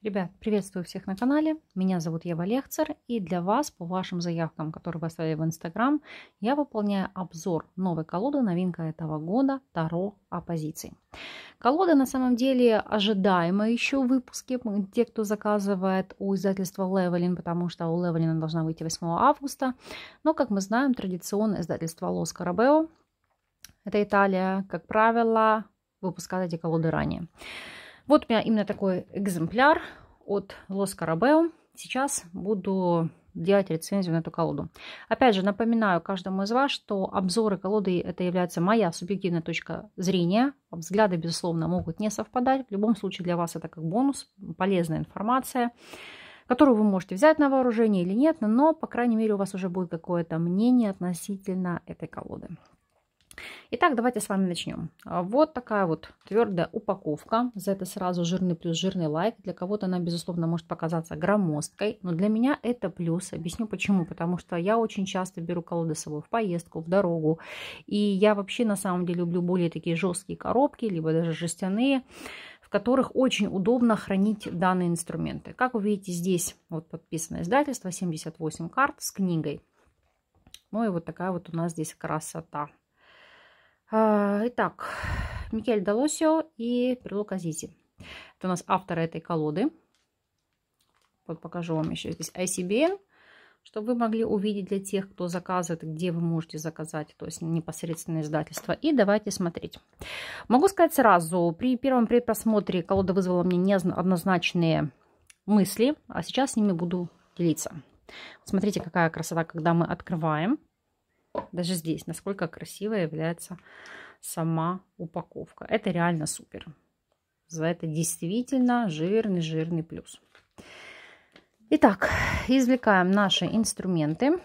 Ребят, приветствую всех на канале. Меня зовут Ева Лехцер. И для вас, по вашим заявкам, которые вы оставили в Инстаграм, я выполняю обзор новой колоды, новинка этого года, Таро оппозиции. Колода на самом деле ожидаема еще в выпуске. Те, кто заказывает у издательства Левелин, потому что у Левелина должна выйти 8 августа. Но, как мы знаем, традиционное издательство Лос Карабео, это Италия, как правило, выпускает эти колоды ранее. Вот у меня именно такой экземпляр от лос Carabeo. Сейчас буду делать рецензию на эту колоду. Опять же, напоминаю каждому из вас, что обзоры колоды – это является моя субъективная точка зрения. Взгляды, безусловно, могут не совпадать. В любом случае для вас это как бонус, полезная информация, которую вы можете взять на вооружение или нет, но, по крайней мере, у вас уже будет какое-то мнение относительно этой колоды. Итак, давайте с вами начнем. А, вот такая вот твердая упаковка. За это сразу жирный плюс, жирный лайк. Для кого-то она, безусловно, может показаться громоздкой, но для меня это плюс. Объясню почему. Потому что я очень часто беру колоды с собой в поездку, в дорогу. И я вообще, на самом деле, люблю более такие жесткие коробки, либо даже жестяные в которых очень удобно хранить данные инструменты. Как вы видите, здесь вот подписано издательство, 78 карт с книгой. Ну и вот такая вот у нас здесь красота. А, итак, Микель Далосио и Прилук Азизи. Это у нас авторы этой колоды. Вот покажу вам еще здесь ICBN, чтобы вы могли увидеть для тех, кто заказывает, где вы можете заказать, то есть непосредственно издательство. И давайте смотреть. Могу сказать сразу, при первом предпросмотре колода вызвала мне неоднозначные мысли, а сейчас с ними буду делиться. Смотрите, какая красота, когда мы открываем. Даже здесь, насколько красиво является сама упаковка. Это реально супер. За это действительно жирный-жирный плюс. Итак, извлекаем наши инструменты.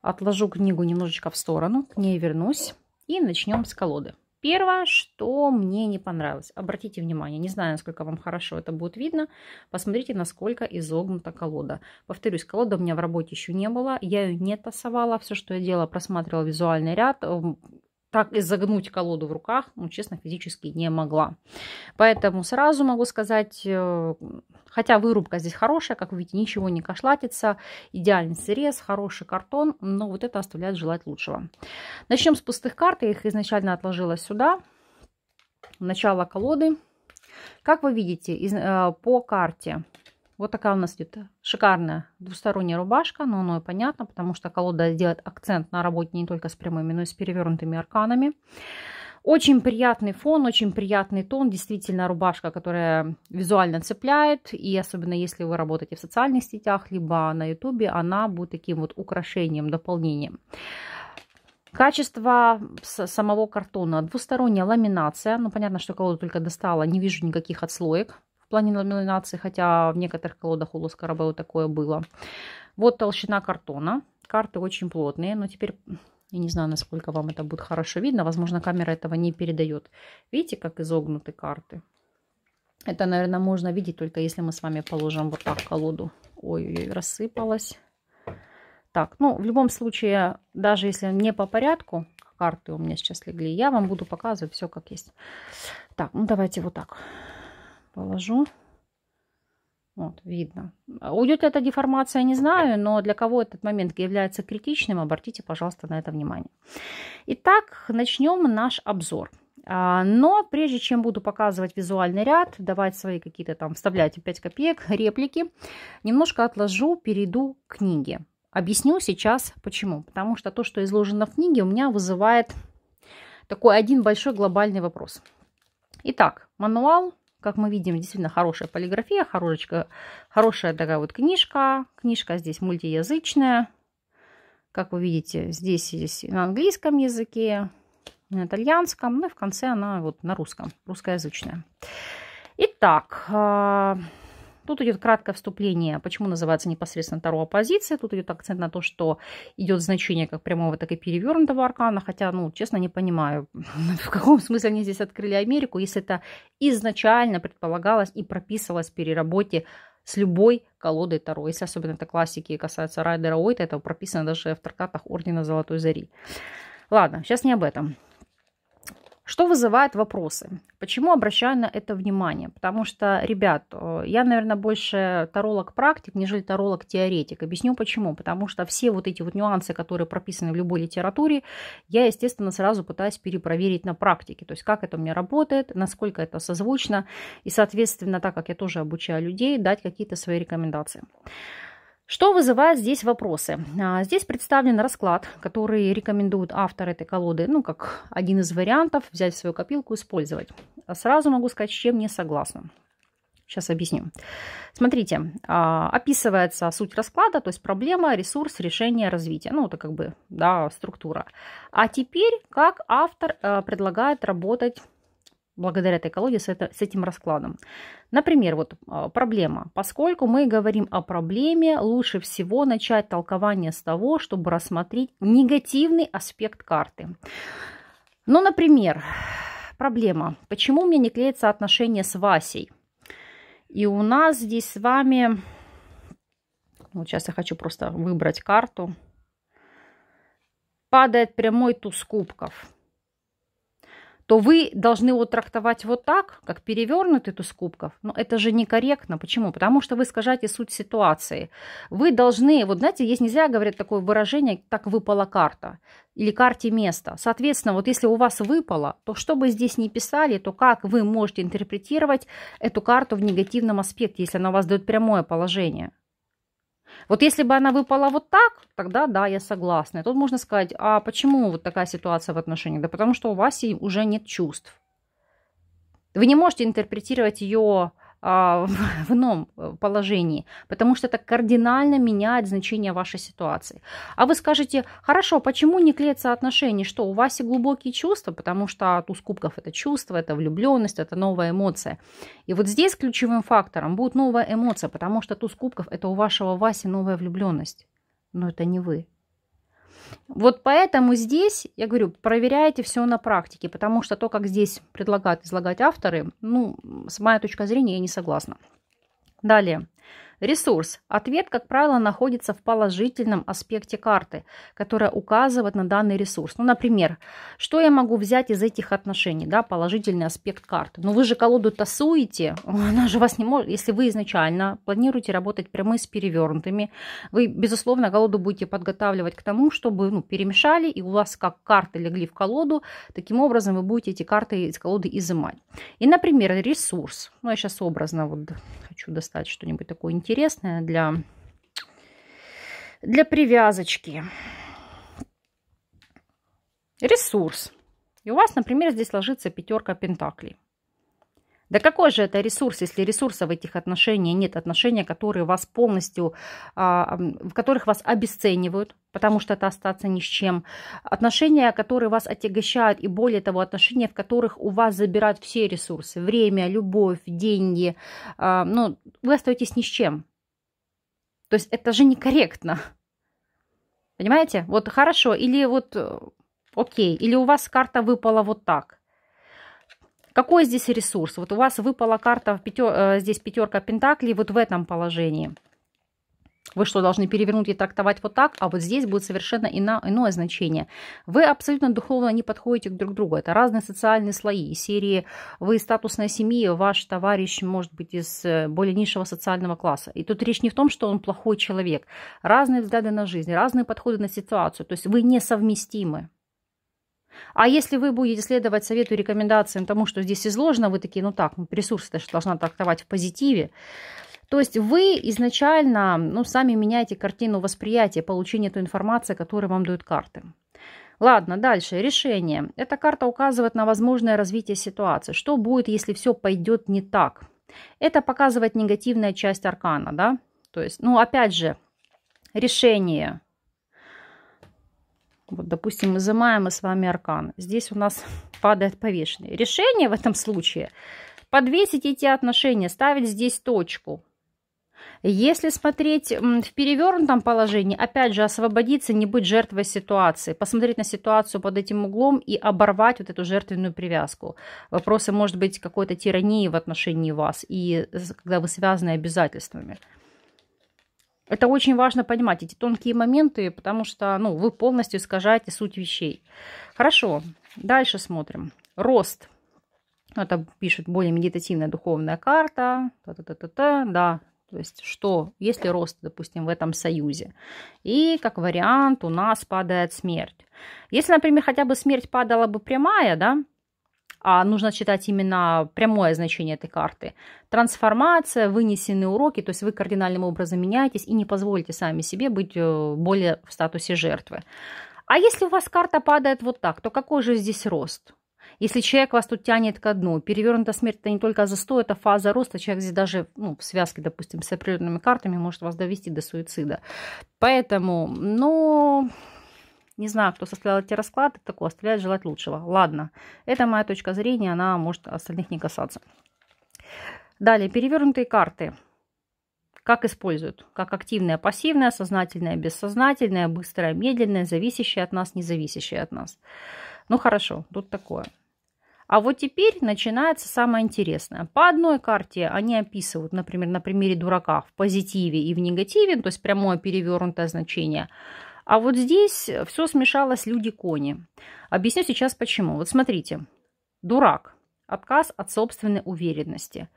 Отложу книгу немножечко в сторону, к ней вернусь. И начнем с колоды. Первое, что мне не понравилось, обратите внимание, не знаю, насколько вам хорошо это будет видно, посмотрите, насколько изогнута колода. Повторюсь, колода у меня в работе еще не было, я ее не тасовала, все, что я делала, просматривала визуальный ряд, эм, так и загнуть колоду в руках, ну, честно, физически не могла. Поэтому сразу могу сказать, э, хотя вырубка здесь хорошая, как вы видите, ничего не кошлатится, идеальный срез, хороший картон, но вот это оставляет желать лучшего. Начнем с пустых карт, я их изначально отложила сюда, начало колоды. Как вы видите, из, э, по карте вот такая у нас идет шикарная двусторонняя рубашка, но оно и понятно, потому что колода сделает акцент на работе не только с прямыми, но и с перевернутыми арканами. Очень приятный фон, очень приятный тон. Действительно, рубашка, которая визуально цепляет. И особенно если вы работаете в социальных сетях, либо на ютубе, она будет таким вот украшением, дополнением. Качество самого картона. Двусторонняя ламинация. Ну, понятно, что колода только достала. Не вижу никаких отслоек плане ламинации, хотя в некоторых колодах у Лоскарабео такое было. Вот толщина картона. Карты очень плотные, но теперь я не знаю, насколько вам это будет хорошо видно. Возможно, камера этого не передает. Видите, как изогнуты карты? Это, наверное, можно видеть только если мы с вами положим вот так колоду. Ой-ой-ой, рассыпалась. Так, ну, в любом случае, даже если не по порядку, карты у меня сейчас легли, я вам буду показывать все как есть. Так, ну давайте вот так положу. Вот, видно. Уйдет ли эта деформация, не знаю, но для кого этот момент является критичным, обратите, пожалуйста, на это внимание. Итак, начнем наш обзор. А, но прежде чем буду показывать визуальный ряд, давать свои какие-то там, вставлять 5 копеек, реплики, немножко отложу, перейду к книге. Объясню сейчас почему. Потому что то, что изложено в книге, у меня вызывает такой один большой глобальный вопрос. Итак, мануал как мы видим, действительно хорошая полиграфия, хорошечка, хорошая такая вот книжка. Книжка здесь мультиязычная. Как вы видите, здесь есть на английском языке, на итальянском, ну и в конце она вот на русском, русскоязычная. Итак, а, Тут идет краткое вступление, почему называется непосредственно Таро оппозиция. Тут идет акцент на то, что идет значение как прямого, так и перевернутого аркана. Хотя, ну, честно, не понимаю, в каком смысле они здесь открыли Америку, если это изначально предполагалось и прописывалось в переработе с любой колодой Таро. Если особенно это классики касается Райдера Уайта, это прописано даже в трактатах Ордена Золотой Зари. Ладно, сейчас не об этом. Что вызывает вопросы? Почему обращаю на это внимание? Потому что, ребят, э, я, наверное, больше таролог-практик, нежели таролог-теоретик. Объясню почему. Потому что все вот эти вот нюансы, которые прописаны в любой литературе, я, естественно, сразу пытаюсь перепроверить на практике. То есть как это у меня работает, насколько это созвучно. И, соответственно, так как я тоже обучаю людей, дать какие-то свои рекомендации. Что вызывает здесь вопросы? А, здесь представлен расклад, который рекомендует автор этой колоды, ну, как один из вариантов, взять в свою копилку, и использовать. А сразу могу сказать, с чем не согласна. Сейчас объясню. Смотрите, а, описывается суть расклада, то есть проблема, ресурс, решение, развитие. Ну, это как бы, да, структура. А теперь, как автор э, предлагает работать благодаря этой колоде с, это, с этим раскладом. Например, вот а, проблема. Поскольку мы говорим о проблеме, лучше всего начать толкование с того, чтобы рассмотреть негативный аспект карты. Ну, например, проблема. Почему у меня не клеится отношение с Васей? И у нас здесь с вами... Вот сейчас я хочу просто выбрать карту. Падает прямой туз кубков то вы должны его трактовать вот так, как перевернутый туз кубков. Но это же некорректно. Почему? Потому что вы скажете суть ситуации. Вы должны, вот знаете, есть нельзя, говорить такое выражение, так выпала карта или карте места. Соответственно, вот если у вас выпало, то что бы здесь ни писали, то как вы можете интерпретировать эту карту в негативном аспекте, если она у вас дает прямое положение? Вот если бы она выпала вот так, тогда да, я согласна. И тут можно сказать, а почему вот такая ситуация в отношениях? Да потому что у вас уже нет чувств. Вы не можете интерпретировать ее а, в ином э, положении, потому что это кардинально меняет значение вашей ситуации. А вы скажете, хорошо, почему не клеятся отношения? Что, у вас и глубокие чувства? Потому что от ускубков это чувство, это влюбленность, это новая эмоция. И вот здесь ключевым фактором будет новая эмоция, потому что от ускубков это у вашего Васи новая влюбленность. Но это не вы, вот поэтому здесь, я говорю, проверяйте все на практике, потому что то, как здесь предлагают излагать авторы, ну, с моей точки зрения, я не согласна. Далее. Ресурс. Ответ, как правило, находится в положительном аспекте карты, которая указывает на данный ресурс. Ну, например, что я могу взять из этих отношений, да, положительный аспект карты. Но ну, вы же колоду тасуете, она же вас не может, если вы изначально планируете работать прямо с перевернутыми, вы, безусловно, колоду будете подготавливать к тому, чтобы, ну, перемешали, и у вас как карты легли в колоду, таким образом вы будете эти карты из колоды изымать. И, например, ресурс. Ну, я сейчас образно вот хочу достать что-нибудь такое интересное интересное для, для привязочки. Ресурс. И у вас, например, здесь ложится пятерка пентаклей. Да какой же это ресурс, если ресурса в этих отношениях нет? Отношения, которые вас полностью, а, в которых вас обесценивают, потому что это остаться ни с чем. Отношения, которые вас отягощают, и более того, отношения, в которых у вас забирают все ресурсы, время, любовь, деньги. А, ну, вы остаетесь ни с чем. То есть это же некорректно. Понимаете? Вот хорошо, или вот э, окей, или у вас карта выпала вот так. Какой здесь ресурс? Вот у вас выпала карта, пятер, э, здесь пятерка пентаклей, вот в этом положении. Вы что, должны перевернуть и трактовать вот так, а вот здесь будет совершенно ино, иное значение. Вы абсолютно духовно не подходите друг к другу. Это разные социальные слои. серии вы статусная семья, ваш товарищ может быть из э, более низшего социального класса. И тут речь не в том, что он плохой человек. Разные взгляды на жизнь, разные подходы на ситуацию. То есть вы несовместимы. А если вы будете следовать совету и рекомендациям тому, что здесь изложено, вы такие, ну так, ресурсы должна трактовать в позитиве, то есть вы изначально ну, сами меняете картину восприятия, получения той информации, которую вам дают карты. Ладно, дальше. Решение. Эта карта указывает на возможное развитие ситуации. Что будет, если все пойдет не так? Это показывает негативная часть аркана, да? То есть, ну, опять же, решение – вот, допустим, изымаем мы с вами аркан. Здесь у нас падает повешенный. Решение в этом случае – подвесить эти отношения, ставить здесь точку. Если смотреть в перевернутом положении, опять же, освободиться, не быть жертвой ситуации, посмотреть на ситуацию под этим углом и оборвать вот эту жертвенную привязку. Вопросы, может быть, какой-то тирании в отношении вас, и э, когда вы связаны обязательствами. Это очень важно понимать, эти тонкие моменты, потому что ну, вы полностью искажаете суть вещей. Хорошо, дальше смотрим. Рост. Ну, это пишет более медитативная духовная карта. Та-та-та-та-та. Да, то есть что, если рост, допустим, в этом союзе. И как вариант у нас падает смерть. Если, например, хотя бы смерть падала бы прямая, да, а нужно читать именно прямое значение этой карты. Трансформация, вынесенные уроки, то есть вы кардинальным образом меняетесь и не позволите сами себе быть э, более в статусе жертвы. А если у вас карта падает вот так, то какой же здесь рост? Если человек вас тут тянет ко дну, перевернутая смерть – это не только застой, это фаза роста. Человек здесь даже ну, в связке, допустим, с определенными картами может вас довести до суицида. Поэтому, ну, не знаю, кто составлял эти расклады, такое оставляет желать лучшего. Ладно, это моя точка зрения, она может остальных не касаться. Далее, перевернутые карты. Как используют? Как активное, пассивное, сознательное, бессознательное, быстрое, медленное, зависящее от нас, независящее от нас. Ну хорошо, тут такое. А вот теперь начинается самое интересное. По одной карте они описывают, например, на примере дурака в позитиве и в негативе, то есть прямое перевернутое значение – а вот здесь э, все смешалось люди-кони. Объясню сейчас почему. Вот смотрите. Дурак. Отказ от собственной уверенности.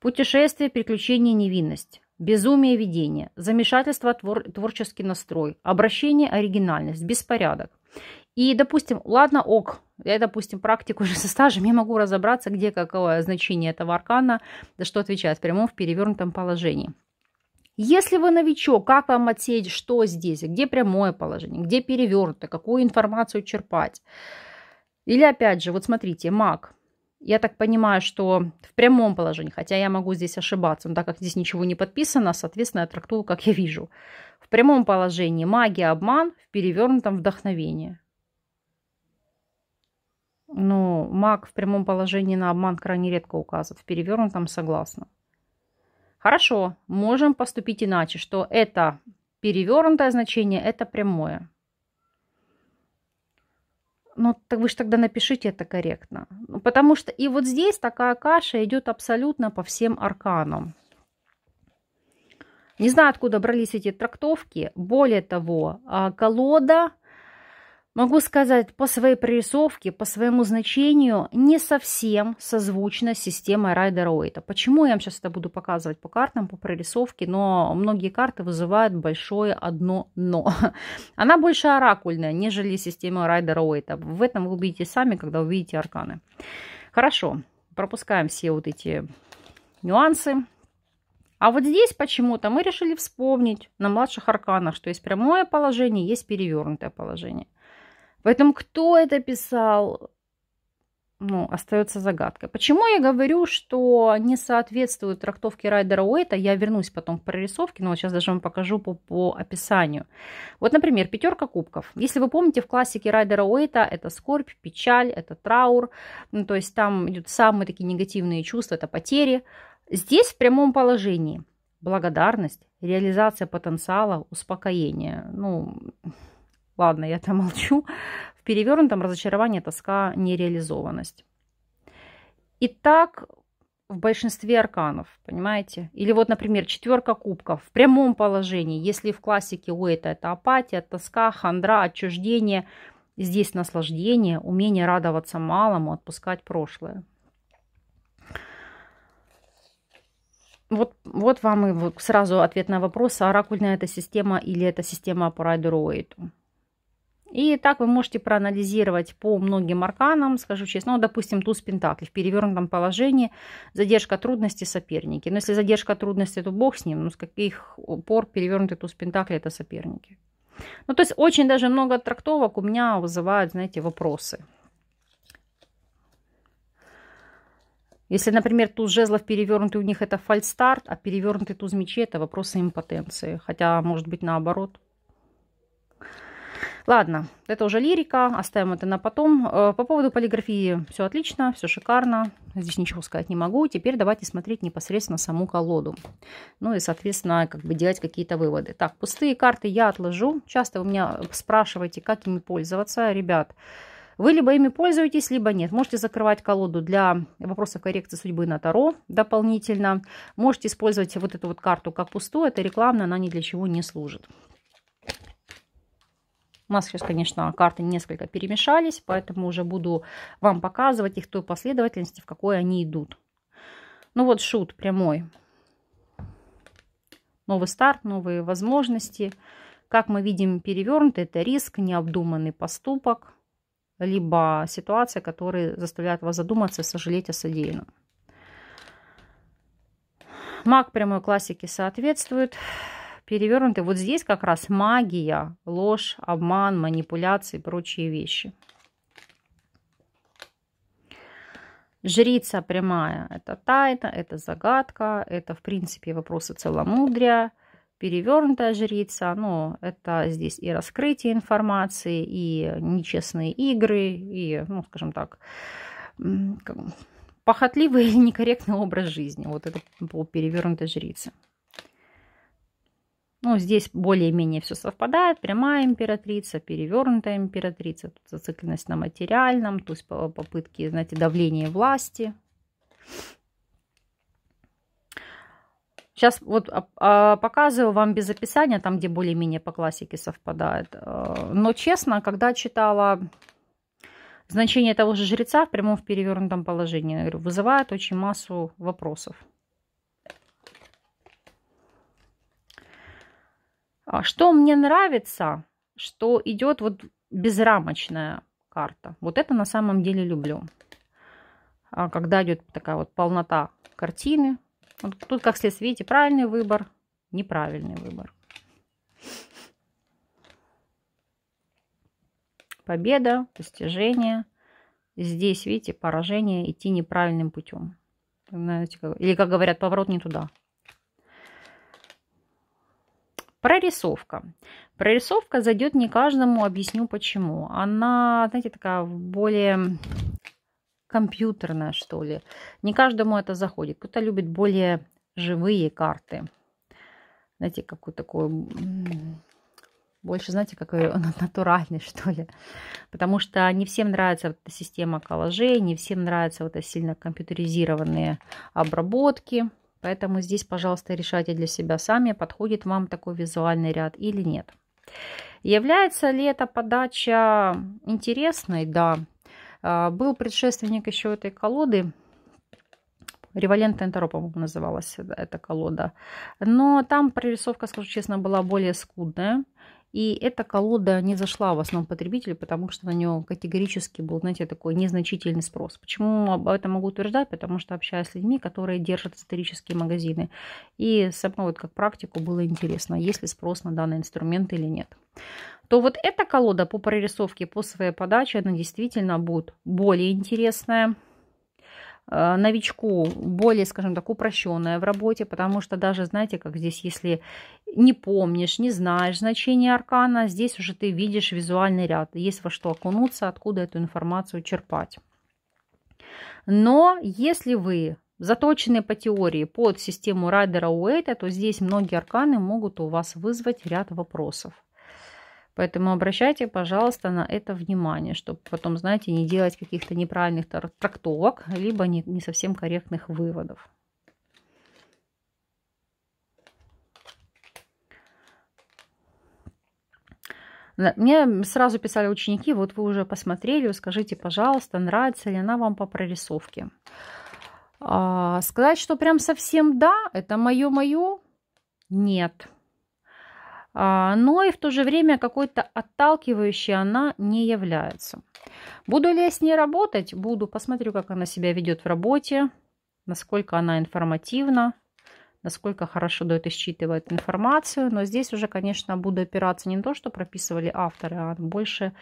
Путешествие, приключение, невинность. Безумие видение, замешательство, твор творческий настрой, обращение, оригинальность, беспорядок. И, допустим, ладно, ок, я, допустим, практику уже со стажем, я могу разобраться, где какое значение этого аркана, да что отвечает в прямом, в перевернутом положении. Если вы новичок, как вам отсеять, что здесь, где прямое положение, где перевернуто, какую информацию черпать. Или опять же, вот смотрите, маг. Я так понимаю, что в прямом положении, хотя я могу здесь ошибаться, но так как здесь ничего не подписано, соответственно, я трактую, как я вижу. В прямом положении магия, обман, в перевернутом вдохновение. Ну, маг в прямом положении на обман крайне редко указывает. В перевернутом согласна. Хорошо, можем поступить иначе, что это перевернутое значение, это прямое. Ну, так вы же тогда напишите это корректно. Ну, потому что и вот здесь такая каша идет абсолютно по всем арканам. Не знаю, откуда брались эти трактовки. Более того, а, колода Могу сказать, по своей прорисовке, по своему значению, не совсем созвучна система Райдера Уэйта. Почему я вам сейчас это буду показывать по картам, по прорисовке, но многие карты вызывают большое одно «но». Она больше оракульная, нежели система Райдера Уэйта. В этом вы увидите сами, когда увидите арканы. Хорошо, пропускаем все вот эти нюансы. А вот здесь почему-то мы решили вспомнить на младших арканах, что есть прямое положение, есть перевернутое положение – Поэтому кто это писал, ну, остается загадкой. Почему я говорю, что не соответствует трактовке Райдера Уэйта, я вернусь потом к прорисовке, но вот сейчас даже вам покажу по, по описанию. Вот, например, пятерка кубков. Если вы помните, в классике Райдера Уэйта это скорбь, печаль, это траур, ну, то есть там идут самые такие негативные чувства, это потери. Здесь в прямом положении благодарность, реализация потенциала, успокоение. Ну, Ладно, я там молчу. В перевернутом разочарование, тоска, нереализованность. И так в большинстве арканов, понимаете? Или вот, например, четверка кубков в прямом положении. Если в классике у это это апатия, тоска, хандра, отчуждение, здесь наслаждение, умение радоваться малому, отпускать прошлое. Вот, вот вам и сразу ответ на вопрос, оракульная это система или это система по Райдеру Уэйту. И так вы можете проанализировать по многим арканам, скажу честно, ну, допустим, туз Пентакли в перевернутом положении, задержка трудности соперники. Но если задержка трудности, то бог с ним, ну с каких пор перевернутый туз Пентакли это соперники. Ну, то есть очень даже много трактовок у меня вызывают, знаете, вопросы. Если, например, туз жезлов перевернутый, у них это фальстарт, а перевернутый туз мечей – это вопросы импотенции. Хотя, может быть, наоборот – Ладно, это уже лирика, оставим это на потом. Э, по поводу полиграфии все отлично, все шикарно, здесь ничего сказать не могу. Теперь давайте смотреть непосредственно саму колоду. Ну и, соответственно, как бы делать какие-то выводы. Так, пустые карты я отложу. Часто у меня спрашиваете, как ими пользоваться. Ребят, вы либо ими пользуетесь, либо нет. Можете закрывать колоду для вопросов коррекции судьбы на Таро дополнительно. Можете использовать вот эту вот карту как пустую. Это рекламная, она ни для чего не служит. У нас сейчас, конечно, карты несколько перемешались, поэтому уже буду вам показывать их той последовательности, в какой они идут. Ну вот шут прямой. Новый старт, новые возможности. Как мы видим, перевернутый – это риск, необдуманный поступок, либо ситуация, которая заставляет вас задуматься и сожалеть о содеянном. Маг прямой классике соответствует перевернуты. Вот здесь как раз магия, ложь, обман, манипуляции и прочие вещи. Жрица прямая – это тайна, это загадка, это, в принципе, вопросы целомудрия. Перевернутая жрица, ну, это здесь и раскрытие информации, и нечестные игры, и, ну, скажем так, похотливый или некорректный образ жизни. Вот это по перевернутой жрице. Ну, здесь более-менее все совпадает. Прямая императрица, перевернутая императрица, тут зацикленность на материальном, то есть попытки, знаете, давления власти. Сейчас вот а, а, показываю вам без описания, там, где более-менее по классике совпадает. Э, но честно, когда читала значение того же жреца в прямом в перевернутом положении, вызывает очень массу вопросов. А, что мне нравится, что идет вот безрамочная карта. Вот это на самом деле люблю. А, когда идет такая вот полнота картины. Вот тут, как следствие, видите, правильный выбор, неправильный выбор. Победа, достижение. Здесь, видите, поражение идти неправильным путем. Знаете, как... Или, как говорят, поворот не туда. Прорисовка. Прорисовка зайдет не каждому, объясню почему. Она, знаете, такая более компьютерная, что ли. Не каждому это заходит. Кто-то любит более живые карты. Знаете, какую такую... Больше, знаете, какой натуральный, что ли. Потому что не всем нравится вот эта система коллажей, не всем нравятся вот эти сильно компьютеризированные обработки. Поэтому здесь, пожалуйста, решайте для себя сами, подходит вам такой визуальный ряд или нет. Является ли эта подача интересной? Да. А, был предшественник еще этой колоды, Ревалент Энтеро, по-моему, называлась эта колода. Но там прорисовка, скажу честно, была более скудная. И эта колода не зашла в основном потребителю, потому что на нее категорически был, знаете, такой незначительный спрос. Почему об этом могу утверждать? Потому что общаюсь с людьми, которые держат эзотерические магазины. И сама вот как практику было интересно, есть ли спрос на данный инструмент или нет. То вот эта колода по прорисовке, по своей подаче, она действительно будет более интересная. Э, новичку более, скажем так, упрощенная в работе, потому что даже, знаете, как здесь, если не помнишь, не знаешь значение аркана, здесь уже ты видишь визуальный ряд, есть во что окунуться, откуда эту информацию черпать. Но если вы заточены по теории под систему Райдера Уэйта, то здесь многие арканы могут у вас вызвать ряд вопросов. Поэтому обращайте, пожалуйста, на это внимание, чтобы потом, знаете, не делать каких-то неправильных трактовок, либо не, не совсем корректных выводов. Мне сразу писали ученики, вот вы уже посмотрели, скажите, пожалуйста, нравится ли она вам по прорисовке. А, сказать, что прям совсем да, это мое-мое, нет. А, но и в то же время какой-то отталкивающей она не является. Буду ли я с ней работать? Буду. Посмотрю, как она себя ведет в работе, насколько она информативна, насколько хорошо дает и считывает информацию. Но здесь уже, конечно, буду опираться не на то, что прописывали авторы, а больше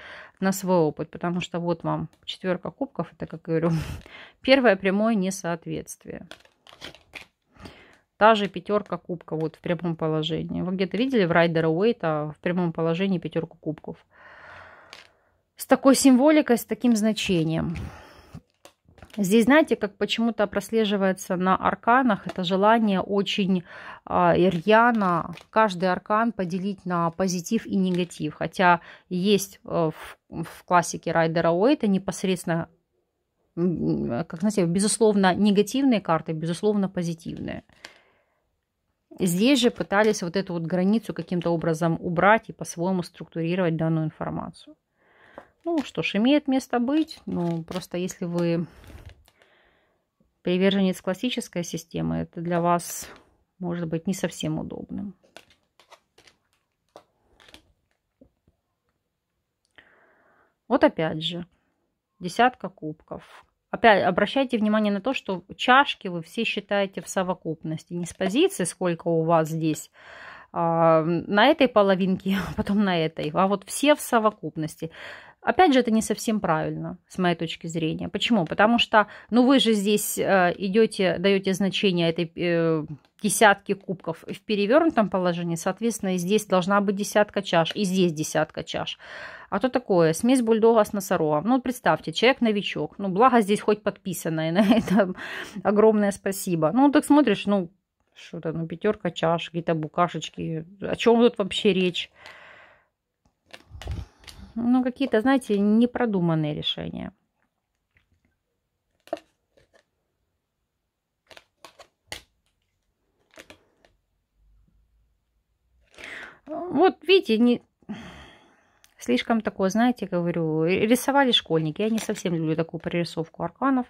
на свой опыт. Потому что вот вам четверка кубков, это, как говорю, первое прямое несоответствие. Та же пятерка кубка вот в прямом положении. Вы где-то видели в Райдер Уэйта в прямом положении пятерку кубков. С такой символикой, с таким значением. Здесь, знаете, как почему-то прослеживается на арканах, это желание очень э, рьяно каждый аркан поделить на позитив и негатив. Хотя есть э, в, в классике Райдера Уэйта непосредственно как знаете, безусловно, негативные карты, безусловно, позитивные. Здесь же пытались вот эту вот границу каким-то образом убрать и по-своему структурировать данную информацию. Ну что ж, имеет место быть, но просто если вы приверженец классической системы, это для вас может быть не совсем удобным. Вот опять же, десятка кубков. Опять обращайте внимание на то, что чашки вы все считаете в совокупности. Не с позиции, сколько у вас здесь а, на этой половинке, а потом на этой. А вот все в совокупности. Опять же, это не совсем правильно, с моей точки зрения. Почему? Потому что, ну, вы же здесь э, идете, даете значение этой э, десятки кубков в перевернутом положении, соответственно, и здесь должна быть десятка чаш, и здесь десятка чаш. А то такое, смесь бульдога с носорогом. Ну, представьте, человек новичок. Ну, благо здесь хоть подписанное, на это огромное спасибо. Ну, так смотришь, ну, что-то, ну, пятерка чаш, какие-то букашечки. О чем тут вообще речь? Ну, какие-то, знаете, непродуманные решения. Вот, видите, не... слишком такое, знаете, говорю, рисовали школьники. Я не совсем люблю такую прорисовку арканов.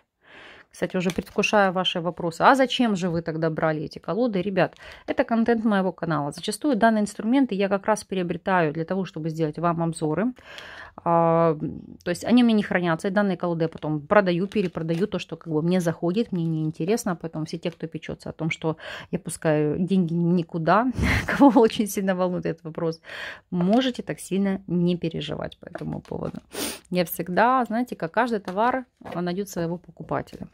Кстати, уже предвкушаю ваши вопросы. А зачем же вы тогда брали эти колоды? Ребят, это контент моего канала. Зачастую данные инструменты я как раз приобретаю для того, чтобы сделать вам обзоры. А, то есть они у меня не хранятся, и данные колоды я потом продаю, перепродаю то, что как бы мне заходит, мне неинтересно. Поэтому все те, кто печется о том, что я пускаю деньги никуда, кого очень сильно волнует этот вопрос, можете так сильно не переживать по этому поводу. Я всегда, знаете, как каждый товар он а, найдет своего покупателя.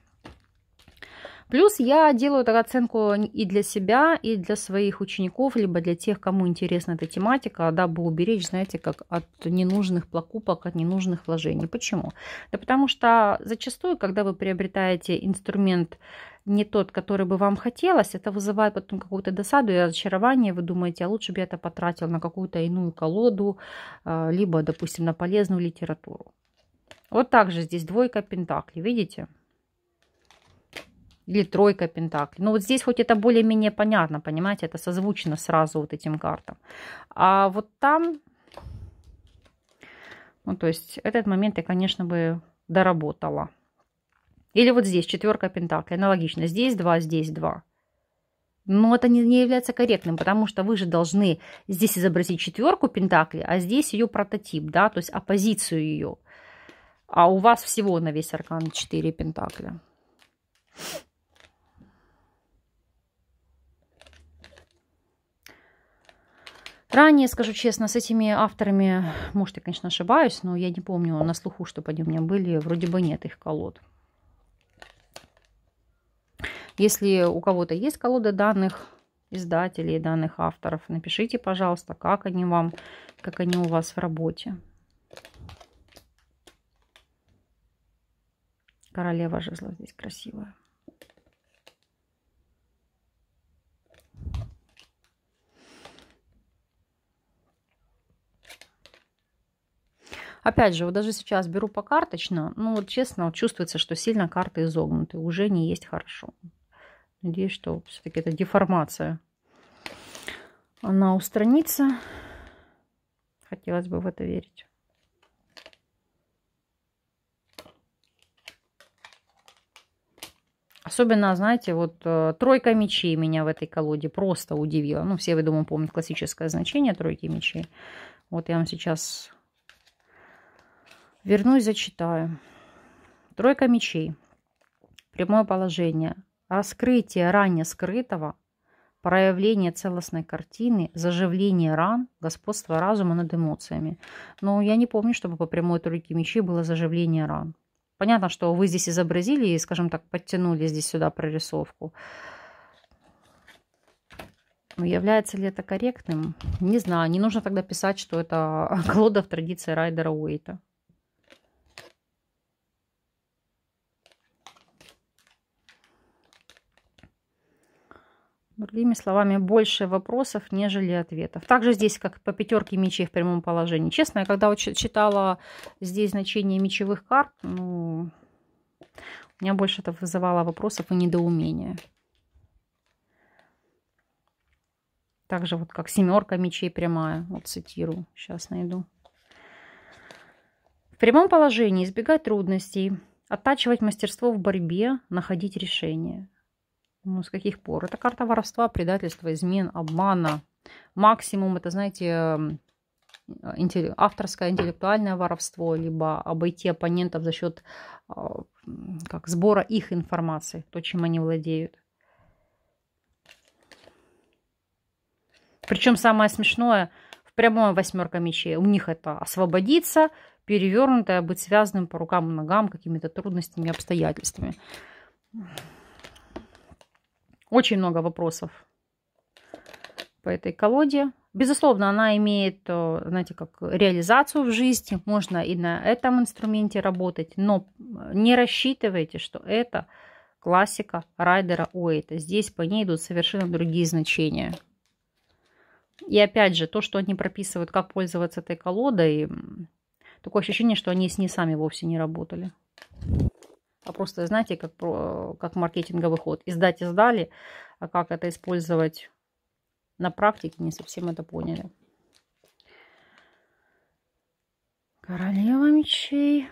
Плюс я делаю так оценку и для себя, и для своих учеников, либо для тех, кому интересна эта тематика, дабы уберечь, знаете, как от ненужных покупок, от ненужных вложений. Почему? Да потому что зачастую, когда вы приобретаете инструмент не тот, который бы вам хотелось, это вызывает потом какую-то досаду и разочарование. Вы думаете, а лучше бы я это потратил на какую-то иную колоду, а, либо, допустим, на полезную литературу. Вот также здесь двойка пентаклей, видите? или тройка пентаклей. Но ну, вот здесь хоть это более-менее понятно, понимаете, это созвучно сразу вот этим картам. А вот там, ну то есть этот момент я, конечно, бы доработала. Или вот здесь четверка пентаклей, аналогично. Здесь два, здесь два. Но это не, не является корректным, потому что вы же должны здесь изобразить четверку пентаклей, а здесь ее прототип, да, то есть оппозицию ее. А у вас всего на весь аркан 4 пентакля. Ранее, скажу честно, с этими авторами, может, я, конечно, ошибаюсь, но я не помню на слуху, чтобы они у меня были. Вроде бы нет их колод. Если у кого-то есть колоды данных издателей, данных авторов, напишите, пожалуйста, как они вам, как они у вас в работе. Королева жезла здесь красивая. Опять же, вот даже сейчас беру по карточно, ну вот честно, вот чувствуется, что сильно карты изогнуты, уже не есть хорошо. Надеюсь, что все-таки эта деформация, она устранится. Хотелось бы в это верить. Особенно, знаете, вот э, тройка мечей меня в этой колоде просто удивила. Ну, все, вы, думаю, помнят классическое значение тройки мечей. Вот я вам сейчас Вернусь, зачитаю. Тройка мечей. Прямое положение. Раскрытие ранее скрытого, проявление целостной картины, заживление ран, господство разума над эмоциями. Но я не помню, чтобы по прямой тройке мечей было заживление ран. Понятно, что вы здесь изобразили и, скажем так, подтянули здесь сюда прорисовку. Но является ли это корректным? Не знаю. Не нужно тогда писать, что это колода в традиции Райдера Уэйта. Другими словами, больше вопросов, нежели ответов. Также здесь, как по пятерке мечей в прямом положении. Честно, я когда читала здесь значение мечевых карт, ну, у меня больше это вызывало вопросов и недоумения. Также вот как семерка мечей прямая. Вот цитирую, сейчас найду. В прямом положении избегать трудностей, оттачивать мастерство в борьбе, находить решение. Ну, с каких пор? Это карта воровства, предательства, измен, обмана. Максимум, это, знаете, авторское интеллектуальное воровство, либо обойти оппонентов за счет а, как, сбора их информации, то, чем они владеют. Причем самое смешное, в прямое восьмерка мечей, у них это освободиться, перевернутое, быть связанным по рукам и ногам какими-то трудностями и обстоятельствами. Очень много вопросов по этой колоде. Безусловно, она имеет, э, знаете, как реализацию в жизни. Можно и на этом инструменте работать, но э, не рассчитывайте, что это классика Райдера Уэйта. Здесь по ней идут совершенно другие значения. И опять же, то, что они прописывают, как пользоваться этой колодой, такое ощущение, что они с ней сами вовсе не работали а просто, знаете, как, как маркетинговый ход. Издать издали, а как это использовать на практике, не совсем это поняли. Королева мечей.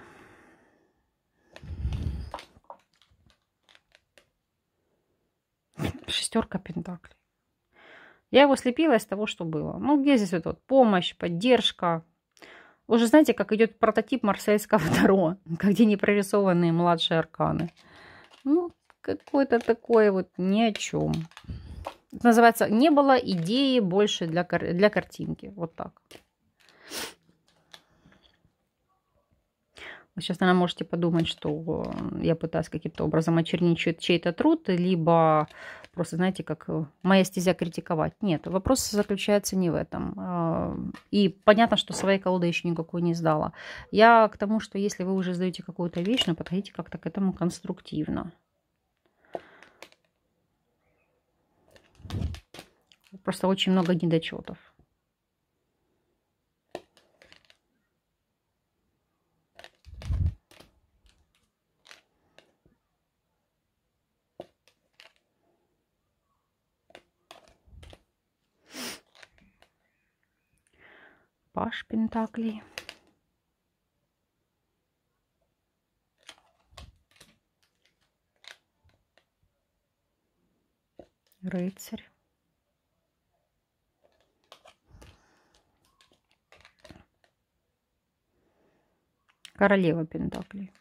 Шестерка пентаклей. Я его слепила из того, что было. Ну, где здесь вот, вот помощь, поддержка, уже знаете, как идет прототип марсельского Таро, где не прорисованы младшие арканы. Ну, какое-то такое вот ни о чем. Это называется «Не было идеи больше для, кар... для картинки». Вот так. сейчас, наверное, можете подумать, что э, я пытаюсь каким-то образом очернить чей-то труд, либо просто, знаете, как э, моя стезя критиковать. Нет, вопрос заключается не в этом. Э, и понятно, что своей колоды еще никакой не сдала. Я к тому, что если вы уже сдаете какую-то вещь, ну, подходите как-то к этому конструктивно. Просто очень много недочетов. паж Пентаклей. Рыцарь. Королева Пентаклей.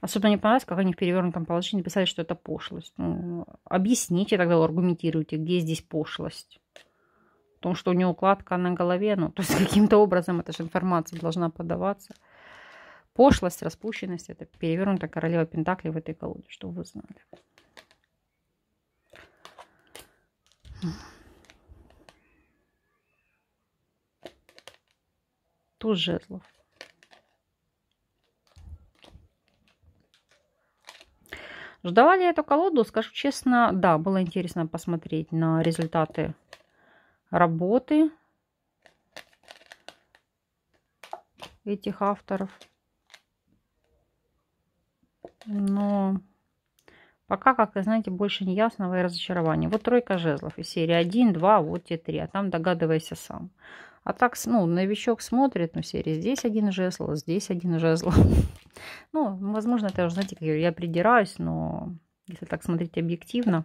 Особенно не понравилось, как они в перевернутом положении написали, что это пошлость. Ну, объясните тогда, аргументируйте, где здесь пошлость том, что у нее укладка на голове, ну, то есть каким-то образом эта же информация должна подаваться. Пошлость, распущенность – это перевернутая королева Пентакли в этой колоде, чтобы вы знали. Туз жезлов. Ждала ли я эту колоду? Скажу честно, да, было интересно посмотреть на результаты работы этих авторов. Но пока, как и знаете, больше неясного и разочарования. Вот тройка жезлов из серии 1, 2, вот те три, а там догадывайся сам. А так, ну, новичок смотрит, ну, серии здесь один жезл, здесь один жезл. Ну, возможно, это уже, знаете, я придираюсь, но если так смотреть объективно,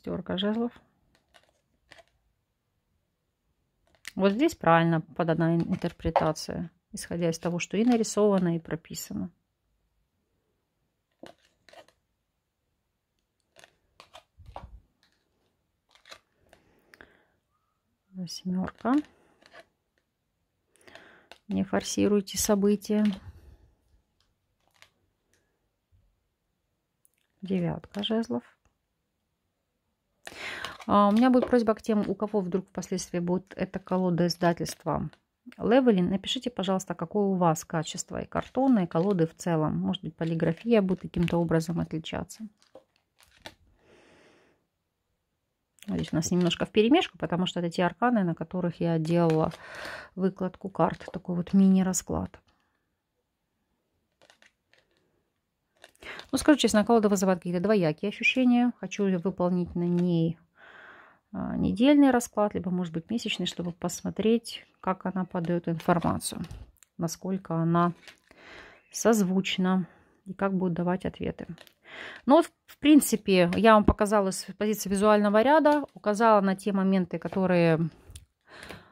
шестерка жезлов. Вот здесь правильно подана интерпретация, исходя из того, что и нарисовано, и прописано. Семерка. Не форсируйте события. Девятка жезлов. А, у меня будет просьба к тем, у кого вдруг впоследствии будет эта колода издательства Левелин. Напишите, пожалуйста, какое у вас качество и картона, и колоды в целом. Может быть, полиграфия будет каким-то образом отличаться. Здесь у нас немножко в перемешку, потому что это те арканы, на которых я делала выкладку карт. Такой вот мини-расклад. Ну, скажу честно, колода вызывает какие-то двоякие ощущения. Хочу выполнить на ней а, недельный расклад, либо, может быть, месячный, чтобы посмотреть, как она подает информацию, насколько она созвучна и как будет давать ответы. Но, ну в принципе, я вам показала с позиции визуального ряда, указала на те моменты, которые,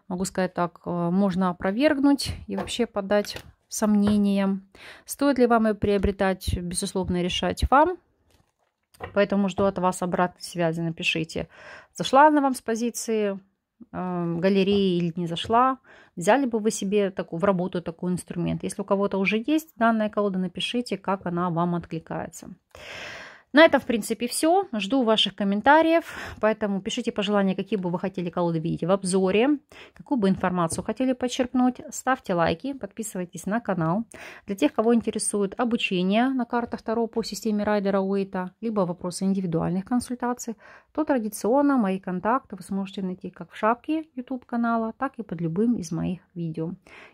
могу сказать так, э, можно опровергнуть и вообще подать сомнениям. Стоит ли вам ее приобретать, безусловно, решать вам. Поэтому жду от вас обратной связи, напишите, зашла она вам с позиции э, галереи или не зашла, взяли бы вы себе такую, в работу такой инструмент. Если у кого-то уже есть данная колода, напишите, как она вам откликается. На этом, в принципе, все. Жду ваших комментариев, поэтому пишите пожелания, какие бы вы хотели колоды видеть в обзоре, какую бы информацию хотели подчеркнуть. Ставьте лайки, подписывайтесь на канал. Для тех, кого интересует обучение на картах Таро по системе Райдера Уэйта, либо вопросы индивидуальных консультаций, то традиционно мои контакты вы сможете найти как в шапке YouTube канала, так и под любым из моих видео.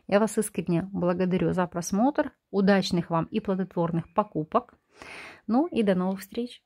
Я вас искренне благодарю за просмотр. Удачных вам и плодотворных покупок. Ну и до новых встреч!